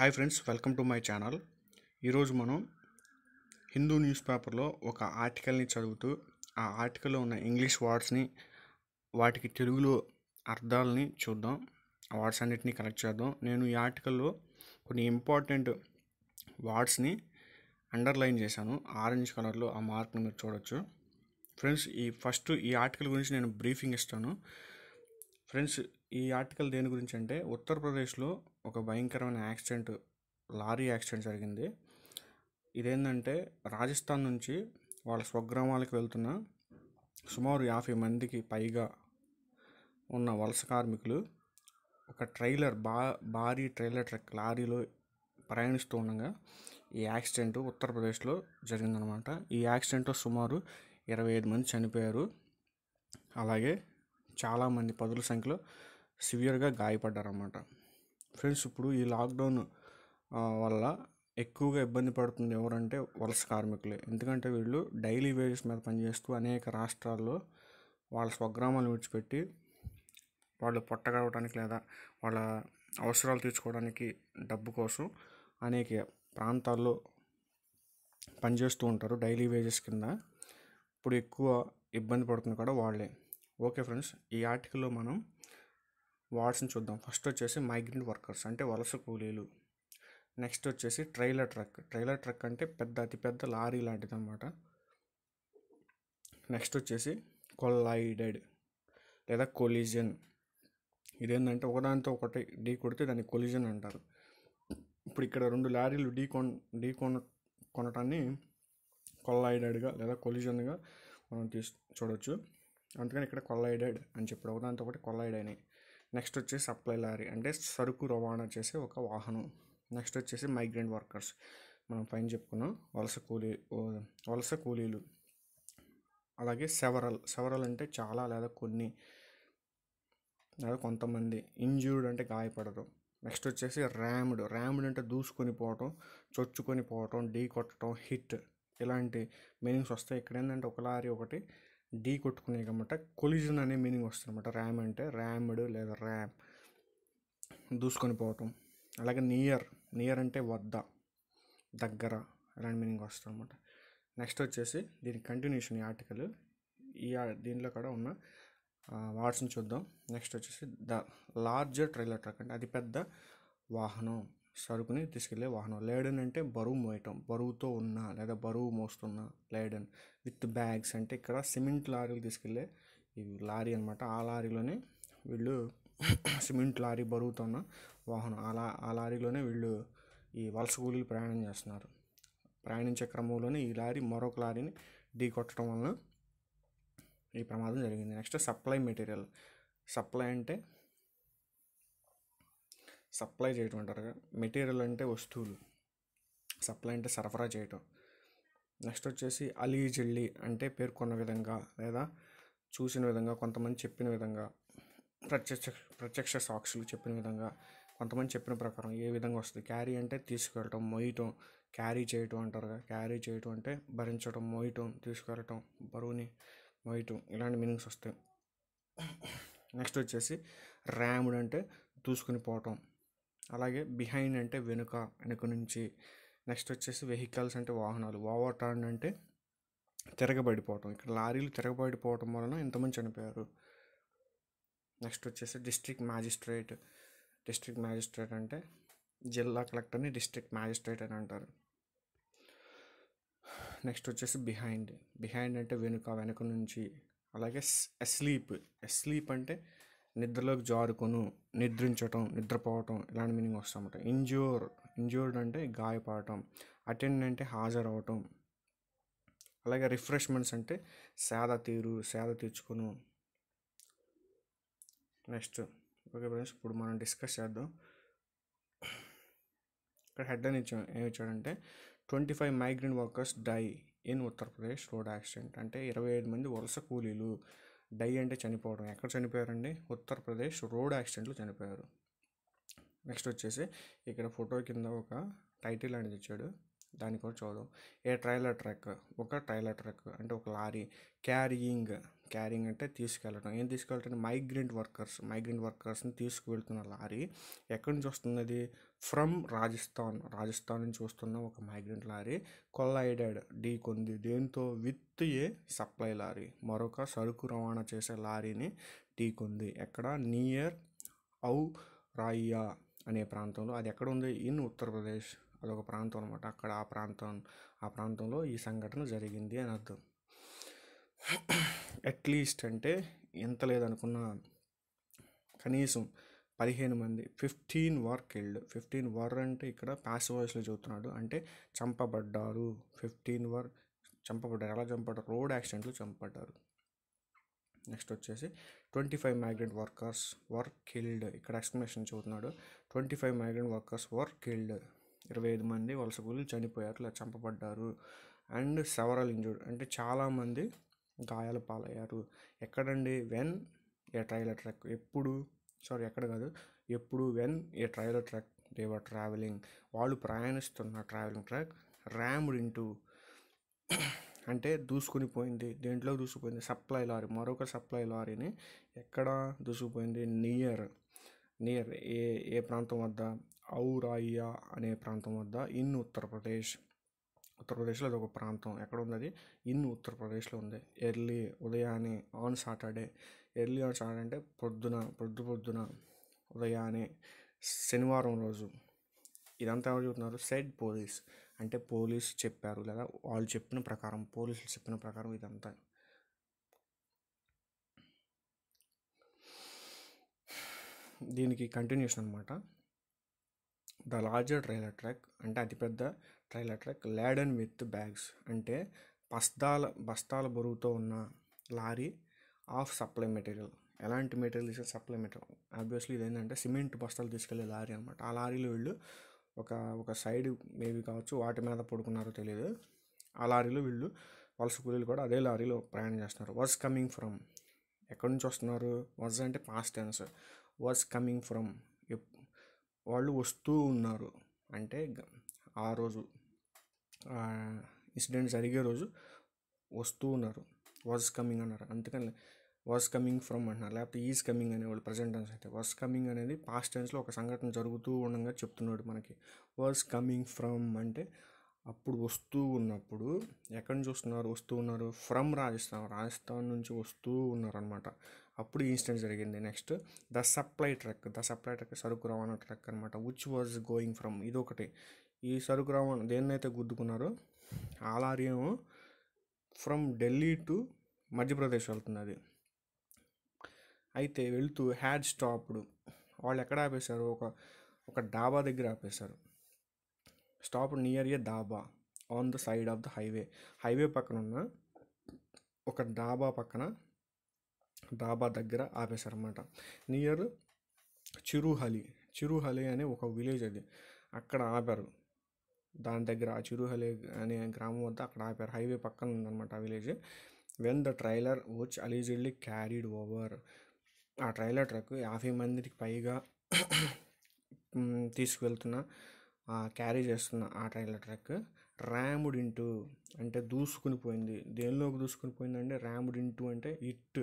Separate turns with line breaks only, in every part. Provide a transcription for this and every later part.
hi friends welcome to my channel ఈరోజు మనం Hindu news పేపర్లో ఒక ఆర్టికల్ని చదువుతూ ఆ ఆర్టికల్లో ఉన్న ఇంగ్లీష్ వర్డ్స్ని వాటికి తెలుగులో అర్థాలని చూద్దాం ఆ వర్డ్స్ అన్నిటిని కలెక్ట్ చేద్దాం నేను ఈ ఆర్టికల్లో కొన్ని ఇంపార్టెంట్ వర్డ్స్ని అండర్లైన్ చేశాను ఆరెంజ్ కలర్లో ఆ మార్క్ను మీరు చూడొచ్చు ఫ్రెండ్స్ ఈ ఫస్ట్ ఈ ఆర్టికల్ గురించి నేను బ్రీఫింగ్ ఇస్తాను ఫ్రెండ్స్ ఈ ఆర్టికల్ దేని గురించి అంటే ఉత్తరప్రదేశ్లో ఒక భయంకరమైన యాక్సిడెంట్ లారీ యాక్సిడెంట్ జరిగింది ఇదేంటంటే రాజస్థాన్ నుంచి వాళ్ళ స్వగ్రామాలకు వెళ్తున్న సుమారు యాభై మందికి పైగా ఉన్న వలస కార్మికులు ఒక ట్రైలర్ బా భారీ ట్రైలర్ ట్రక్ లారీలో ప్రయాణిస్తూ ఉండగా ఈ యాక్సిడెంట్ ఉత్తరప్రదేశ్లో జరిగిందనమాట ఈ యాక్సిడెంట్లో సుమారు ఇరవై ఐదు మంది చనిపోయారు అలాగే చాలామంది పదుల సంఖ్యలో సివియర్గా గాయపడ్డారన్నమాట ఫ్రెండ్స్ ఇప్పుడు ఈ లాక్డౌన్ వల్ల ఎక్కువగా ఇబ్బంది పడుతుంది ఎవరంటే వలస కార్మికులే ఎందుకంటే వీళ్ళు డైలీ వేజెస్ మీద పనిచేస్తూ అనేక రాష్ట్రాల్లో వాళ్ళ స్వగ్రామాలు విడిచిపెట్టి వాళ్ళు పొట్టగడవడానికి లేదా వాళ్ళ అవసరాలు తీర్చుకోవడానికి డబ్బు కోసం అనేక ప్రాంతాల్లో పనిచేస్తూ ఉంటారు డైలీ వేజెస్ కింద ఇప్పుడు ఎక్కువ ఇబ్బంది పడుతుంది కూడా వాళ్ళే ఓకే ఫ్రెండ్స్ ఈ ఆర్టికల్లో మనం వార్డ్స్ని చూద్దాం ఫస్ట్ వచ్చేసి మైగ్రెంట్ వర్కర్స్ అంటే వలస కూలీలు నెక్స్ట్ వచ్చేసి ట్రైలర్ ట్రక్ ట్రైలర్ ట్రక్ అంటే పెద్ద అతిపెద్ద లారీ లాంటిది అనమాట నెక్స్ట్ వచ్చేసి కొల్లైడెడ్ లేదా కొలిజన్ ఇదేంటంటే ఒకదానితో ఒకటి ఢీ కొడితే దాన్ని కొలిజన్ అంటారు ఇప్పుడు ఇక్కడ రెండు లారీలు ఢీ కొన్ ఢీ కొన కొనటాన్ని కొల్లైడెడ్గా లేదా కొలిజన్గా మనం తీసు చూడవచ్చు అందుకని ఇక్కడ కొల్లైడెడ్ అని చెప్పాడు ఒకదానితో ఒకటి కొల్లైడ్ అయినాయి నెక్స్ట్ వచ్చేసి సప్లై లారీ అంటే సరుకు రవాణా చేసే ఒక వాహనం నెక్స్ట్ వచ్చేసి మైగ్రెంట్ వర్కర్స్ మనం పైన చెప్పుకున్నాం వలస కూలీ వలస కూలీలు అలాగే సెవరల్ సెవరల్ అంటే చాలా లేదా కొన్ని లేదా కొంతమంది ఇంజ్యూర్డ్ అంటే గాయపడరు నెక్స్ట్ వచ్చేసి ర్యామ్డ్ ర్యామ్డ్ అంటే దూసుకొని పోవటం చొచ్చుకొని పోవటం ఢీ కొట్టడం హిట్ ఇలాంటి మీనింగ్స్ వస్తాయి ఇక్కడ ఏంటంటే ఒక లారీ ఒకటి డీ కొట్టుకునేది అనమాట కొలిజన్ అనే మీనింగ్ వస్తుంది అనమాట ర్యామ్ అంటే ర్యామ్డ్ లేదా ర్యామ్ దూసుకొని పోవటం అలాగే నియర్ నియర్ అంటే వద్ద దగ్గర అలాంటి మీనింగ్ వస్తుంది అనమాట నెక్స్ట్ వచ్చేసి దీని కంటిన్యూషన్ ఈ ఆర్టికల్ ఈ దీనిలో కూడా ఉన్న వాడ్స్ని చూద్దాం నెక్స్ట్ వచ్చేసి ద లార్జర్ ట్రైలర్ ట్రక్ అంటే అతిపెద్ద వాహనం సరుకుని తీసుకెళ్లే వాహనం లేడన్ అంటే బరువు మోయటం బరువుతో ఉన్న లేదా బరువు మోస్తున్న లేడన్ విత్ బ్యాగ్స్ అంటే ఇక్కడ సిమెంట్ లారీలు తీసుకెళ్లే ఈ లారీ అనమాట ఆ లారీలోనే వీళ్ళు సిమెంట్ లారీ బరువుతో ఉన్న వాహనం అలా ఆ లారీలోనే వీళ్ళు ఈ వలస కూలీలు ప్రయాణం చేస్తున్నారు ప్రయాణించే క్రమంలోనే ఈ లారీ మరొక లారీని ఢీకొట్టడం వలన ఈ ప్రమాదం జరిగింది నెక్స్ట్ సప్లై మెటీరియల్ సప్లై అంటే సప్లై చేయటం అంటారు మెటీరియల్ అంటే వస్తువులు సప్లై అంటే సరఫరా చేయటం నెక్స్ట్ వచ్చేసి అలీ జల్లి అంటే పేర్కొన్న విధంగా లేదా చూసిన విధంగా కొంతమంది చెప్పిన విధంగా ప్రత్యక్ష ప్రత్యక్ష సాక్షులు చెప్పిన విధంగా కొంతమంది చెప్పిన ప్రకారం ఏ విధంగా వస్తుంది క్యారీ అంటే తీసుకెళ్ళటం మొయ్యటం క్యారీ చేయటం అంటారుగా క్యారీ చేయటం అంటే భరించడం మొయ్యటం తీసుకెళ్ళటం బరువుని మొయ్యటం ఇలాంటి మీనింగ్స్ వస్తాయి నెక్స్ట్ వచ్చేసి ర్యాముడు అంటే దూసుకుని పోవటం అలాగే బిహైండ్ అంటే వెనుక వెనుక నుంచి నెక్స్ట్ వచ్చేసి వెహికల్స్ అంటే వాహనాలు ఓవర్ టర్న్ అంటే తిరగబడిపోవటం ఇక్కడ లారీలు తిరగబడిపోవటం వలన ఎంతమంది చనిపోయారు నెక్స్ట్ వచ్చేసి డిస్ట్రిక్ట్ మ్యాజిస్ట్రేట్ డిస్ట్రిక్ట్ మ్యాజిస్ట్రేట్ అంటే జిల్లా కలెక్టర్ని డిస్ట్రిక్ట్ మ్యాజిస్ట్రేట్ అని అంటారు నెక్స్ట్ వచ్చేసి బిహైండ్ బిహైండ్ అంటే వెనుక వెనుక నుంచి అలాగే ఎస్లీప్ ఎస్లీప్ అంటే నిద్రలోకి జారుకొను నిద్రించటం నిద్రపోవటం ఇలాంటి మీనింగ్ వస్తూ ఇంజూర్ ఇంజ్యూర్ ఇంజ్యూర్డ్ అంటే గాయపడటం అటెండ్ అంటే హాజరవటం అలాగే రిఫ్రెష్మెంట్స్ అంటే సేద తీరు సేద తీర్చుకును నెక్స్ట్ ఓకే ఫ్రెండ్స్ ఇప్పుడు మనం డిస్కస్ చేద్దాం ఇక్కడ హెడ్ అని ఇచ్చాం ఏమి ఇచ్చాడంటే twenty five migrant workers die in Uttar Pradesh road accident అంటే ఇరవై ఐదు మంది వలస కూలీలు డై అంటే చనిపోవడం ఎక్కడ చనిపోయారండి ఉత్తరప్రదేశ్ రోడ్ యాక్సిడెంట్లో చనిపోయారు నెక్స్ట్ వచ్చేసి ఇక్కడ ఫోటో కింద ఒక టైటిల్ అనేది ఇచ్చాడు దాని కూడా చూద్దాం ఏ ట్రైలర్ ట్రక్ ఒక ట్రైలర్ ట్రక్ అంటే ఒక లారీ క్యారియింగ్ క్యారింగ్ అంటే తీసుకెళ్ళడం ఏం తీసుకెళ్ళటం మైగ్రెంట్ వర్కర్స్ మైగ్రెంట్ వర్కర్స్ని తీసుకువెళ్తున్న లారీ ఎక్కడి నుంచి వస్తున్నది ఫ్రమ్ రాజస్థాన్ రాజస్థాన్ నుంచి వస్తున్న ఒక మైగ్రెంట్ లారీ కొల్లైడెడ్ ఢీ కొంది దేంతో విత్ ఏ సప్లై లారీ మరొక సరుకు రవాణా చేసే లారీని ఢీ కొంది ఎక్కడ నియర్ ఔ రాయ్యా అనే ప్రాంతంలో అది ఎక్కడ ఉంది ఇన్ ఉత్తరప్రదేశ్ అదొక ప్రాంతం అనమాట అక్కడ ఆ ప్రాంతం ఆ ప్రాంతంలో ఈ సంఘటన జరిగింది అని అర్థం అట్లీస్ట్ అంటే ఎంత లేదనుకున్నా కనీసం పదిహేను మంది fifteen were killed fifteen were అంటే ఇక్కడ ప్యాస్ వాయిస్లో చదువుతున్నాడు అంటే చంపబడ్డారు ఫిఫ్టీన్ వార్ చంపబడ్డారు ఎలా చంపడ్డారు రోడ్ యాక్సిడెంట్లు చంపబడ్డారు నెక్స్ట్ వచ్చేసి twenty five migrant workers were killed ఇక్కడ ఎక్స్ప్లెనేషన్ చదువుతున్నాడు twenty five migrant workers were killed ఇరవై ఐదు మంది వలస కూలీలు చనిపోయారు ఇలా చంపబడ్డారు అండ్ సెవరల్ ఇంజూర్డ్ అంటే చాలామంది గాయాల పాలయ్యారు ఎక్కడండి వెన్ ఏ ట్రైలర్ ట్రక్ ఎప్పుడు సారీ ఎక్కడ కాదు ఎప్పుడు when a trailer truck they were travelling వాళ్ళు ప్రయాణిస్తున్న ట్రావెలింగ్ ట్రక్ ర్యామ్డ్ ఇంటూ అంటే దూసుకుని పోయింది దేంట్లో దూసుకుపోయింది సప్లై లారీ మరొక సప్లై లారీని ఎక్కడ దూసుకుపోయింది నియర్ నియర్ ఏ ఏ ప్రాంతం వద్ద ఔరాయియా అనే ప్రాంతం వద్ద ఇన్ ఉత్తరప్రదేశ్ ఉత్తరప్రదేశ్లో అది ఒక ప్రాంతం ఎక్కడ ఉన్నది ఇన్ ఉత్తరప్రదేశ్లో ఉంది ఎర్లీ ఉదయాన్నే on Saturday early on Saturday అంటే పొద్దున పొద్దు పొద్దున ఉదయాన్నే శనివారం రోజు ఇదంతా ఎవరు చెబుతున్నారు సెడ్ పోలీస్ అంటే పోలీసు చెప్పారు లేదా వాళ్ళు చెప్పిన ప్రకారం పోలీసులు చెప్పిన ప్రకారం ఇదంతా దీనికి కంటిన్యూషన్ అనమాట ద లార్జర్ రైల్ ట్రాక్ అంటే అతిపెద్ద trailer truck laden with bags అంటే బస్తాల బస్తాల బరువుతో ఉన్న లారీ ఆఫ్ సప్లై మెటీరియల్ ఎలాంటి మెటీరియల్ తీసుకెళ్ళి సప్లై మెటీరియల్ ఆబ్వియస్లీ ఇదేంటంటే సిమెంట్ బస్తాలు తీసుకెళ్లే లారీ అనమాట ఆ లారీలో వీళ్ళు ఒక ఒక సైడ్ మేబీ కావచ్చు వాటి మీద పడుకున్నారో తెలియదు ఆ లారీలో వీళ్ళు వలస కూలీలు కూడా అదే లారీలో ప్రయాణం చేస్తున్నారు వాజ్ కమింగ్ ఫ్రమ్ ఎక్కడి నుంచి వస్తున్నారు వాజ్ అంటే past tense was coming from వాళ్ళు వస్తూ ఉన్నారు అంటే ఆ రోజు ఇన్సిడెంట్ జరిగే రోజు వస్తూ ఉన్నారు వాజ్ కమింగ్ అన్నారు అందుకని వాజ్ కమింగ్ ఫ్రమ్ అంటున్నారు లేకపోతే ఈజ్ కమింగ్ వాళ్ళు ప్రజెంట్ టెన్స్ అయితే వాజ్ కమింగ్ అనేది పాస్ట్ టెన్స్లో ఒక సంఘటన జరుగుతూ ఉండగా చెప్తున్నాడు మనకి వాజ్ కమింగ్ ఫ్రమ్ అంటే అప్పుడు వస్తూ ఉన్నప్పుడు ఎక్కడి నుంచి వస్తున్నారు వస్తూ ఉన్నారు ఫ్రమ్ రాజస్థాన్ రాజస్థాన్ నుంచి వస్తూ ఉన్నారనమాట అప్పుడు ఇన్సిడెంట్ జరిగింది next the supply truck the supply truck సరుకు రవాణా ట్రక్ అనమాట విచ్ వాజ్ గోయింగ్ ఫ్రమ్ ఇదొకటి ఈ సరుకు రవాణా దేన్నైతే గుద్దుకున్నారో ఆ లారీ ఏమో ఫ్రమ్ ఢిల్లీ టు మధ్యప్రదేశ్ వెళ్తున్నది అయితే వెళ్తూ హ్యాడ్ స్టాప్డ్ వాళ్ళు ఎక్కడ ఆపేశారు ఒక ఒక డాబా దగ్గర ఆపేశారు stop near a dhaba on the side of the highway highway పక్కన ఉన్న ఒక డాబా పక్కన డాబా దగ్గర ఆపేశారన్నమాట నియర్ చిరుహలి చిరుహలి అనే ఒక విలేజ్ అది అక్కడ ఆపారు దాని దగ్గర చిరుహలే అనే గ్రామం వద్ద అక్కడ ఆపారు హైవే పక్కన ఉందన్నమాట ఆ village when the trailer which allegedly carried over ఆ ట్రైలర్ ట్రక్ యాభై మందికి పైగా తీసుకువెళ్తున్న క్యారీ చేస్తున్న ఆ ట్రైలర్ ట్రక్ ర్యాముడింటు అంటే దూసుకుని పోయింది దేనిలోకి దూసుకుని పోయిందంటే ఇంటూ అంటే ఇట్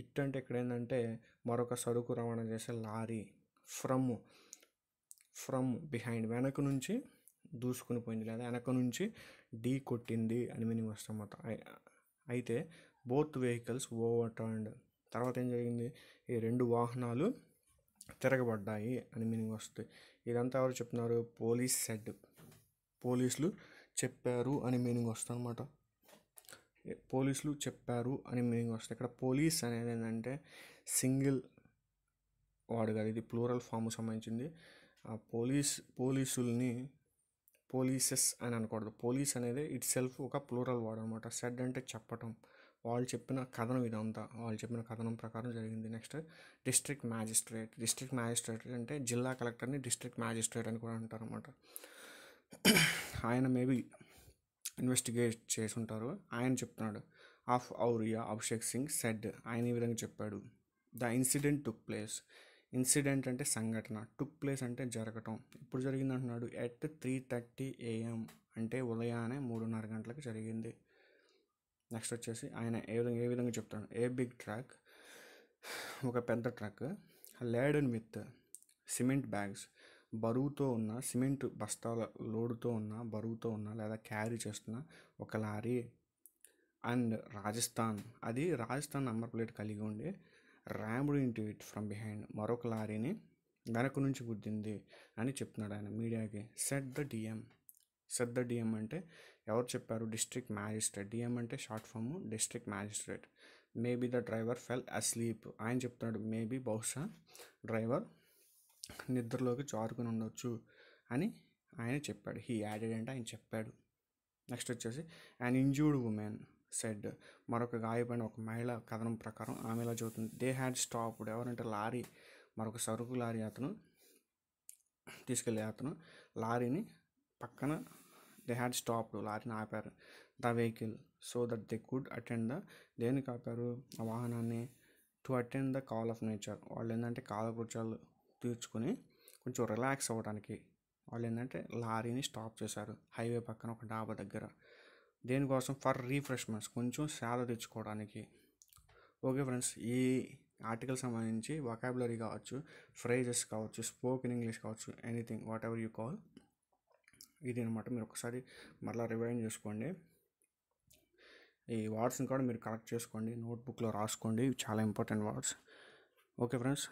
ఇట్ అంటే ఇక్కడ ఏంటంటే మరొక సరుకు రవాణా చేసే లారీ ఫ్రమ్ ఫ్రమ్ బిహైండ్ వెనక నుంచి దూసుకుని పోయింది లేదా వెనక నుంచి ఢీ కొట్టింది అని మీనింగ్ వస్తాం అనమాట అయితే బోత్ వెహికల్స్ ఓవర్ టర్న్డ్ తర్వాత ఏం జరిగింది ఈ రెండు వాహనాలు తిరగబడ్డాయి అని మీనింగ్ వస్తుంది ఇదంతా ఎవరు చెప్తున్నారు పోలీస్ సెడ్ పోలీసులు చెప్పారు అని మీనింగ్ వస్తుంది అనమాట పోలీసులు చెప్పారు అని మీనింగ్ వస్తుంది ఇక్కడ పోలీస్ అనేది ఏంటంటే సింగిల్ వాడు కాదు ఇది ప్లూరల్ ఫామ్ సంబంధించింది ఆ పోలీస్ పోలీసుల్ని పోలీసెస్ అని అనకూడదు పోలీస్ అనేది ఇట్ సెల్ఫ్ ఒక ప్లూరల్ వర్డ్ అనమాట సెడ్ అంటే చెప్పటం వాళ్ళు చెప్పిన కథనం ఇదంతా వాళ్ళు చెప్పిన కథనం ప్రకారం జరిగింది next district magistrate district magistrate అంటే జిల్లా కలెక్టర్ని డిస్ట్రిక్ట్ మ్యాజిస్ట్రేట్ అని కూడా అంటారు అనమాట ఆయన మేబీ ఇన్వెస్టిగేట్ చేసి ఉంటారు ఆయన చెప్తున్నాడు ఆఫ్ ఔరియా అభిషేక్ సింగ్ సెడ్ ఆయన ఈ విధంగా చెప్పాడు the incident took place incident అంటే సంఘటన టుక్ ప్లేస్ అంటే జరగటం ఇప్పుడు జరిగింది అంటున్నాడు ఎట్ త్రీ థర్టీ ఏఎం అంటే ఉదయాన్నే మూడున్నర గంటలకు జరిగింది నెక్స్ట్ వచ్చేసి ఆయన ఏ విధంగా ఏ విధంగా చెప్తాడు ఏ బిగ్ ట్రక్ ఒక పెద్ద truck laden with cement bags బరువుతో ఉన్న సిమెంట్ బస్తాల లోడుతో ఉన్న బరువుతో ఉన్న లేదా క్యారీ చేస్తున్న ఒక లారీ అండ్ రాజస్థాన్ అది రాజస్థాన్ నంబర్ ప్లేట్ కలిగి ఉండే ర్యాముడు ఇంటి ఇట్ ఫ్రమ్ బిహైండ్ మరొక లారీని వెనక నుంచి గుద్దింది అని చెప్తున్నాడు ఆయన మీడియాకి said the DM said the DM అంటే ఎవరు చెప్పారు డిస్ట్రిక్ట్ మ్యాజిస్ట్రేట్ డిఎం అంటే short form district magistrate maybe the driver fell asleep ఆయన చెప్తున్నాడు మేబీ బహుశా డ్రైవర్ నిద్రలోకి చారుకుని ఉండొచ్చు అని ఆయన చెప్పాడు హీ యాడెడ్ అంటే ఆయన చెప్పాడు నెక్స్ట్ వచ్చేసి అండ్ ఇంజూర్డ్ ఉమెన్ సెడ్ మరొక గాయపడిన ఒక మహిళ కథనం ప్రకారం ఆమెలా జరుగుతుంది దే హ్యాడ్ స్టాప్ ఎవరంటే లారీ మరొక సరుకు లారీ అతను తీసుకెళ్ళే అతను లారీని పక్కన దే హ్యాడ్ స్టాప్ లారీని ఆపారు the vehicle so that they could attend the దేనికి ఆపారు ఆ వాహనాన్ని to attend the call of nature వాళ్ళు ఏంటంటే కాలకృత్యాలు తీర్చుకొని కొంచెం రిలాక్స్ అవ్వడానికి వాళ్ళు ఏంటంటే లారీని స్టాప్ చేశారు హైవే పక్కన ఒక డాబా దగ్గర దేనికోసం ఫర్ రీఫ్రెష్మెంట్స్ కొంచెం సేద తెచ్చుకోవడానికి ఓకే ఫ్రెండ్స్ ఈ ఆర్టికల్ సంబంధించి వొకాబులరీ కావచ్చు ఫ్రేజెస్ కావచ్చు స్పోకెన్ ఇంగ్లీష్ కావచ్చు anything whatever you call ఇది అనమాట మీరు ఒకసారి మరలా రివైన్ చేసుకోండి ఈ వర్డ్స్ని కూడా మీరు కలెక్ట్ చేసుకోండి నోట్బుక్లో రాసుకోండి ఇవి చాలా ఇంపార్టెంట్ వర్డ్స్ ఓకే ఫ్రెండ్స్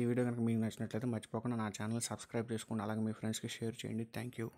ఈ వీడియో కనుక మీకు నచ్చినట్లయితే మర్చిపోకుండా నా ఛానల్ సబ్స్క్రైబ్ చేసుకోండి అలాగే మీ ఫ్రెండ్స్కి షేర్ చేయండి థ్యాంక్ యూ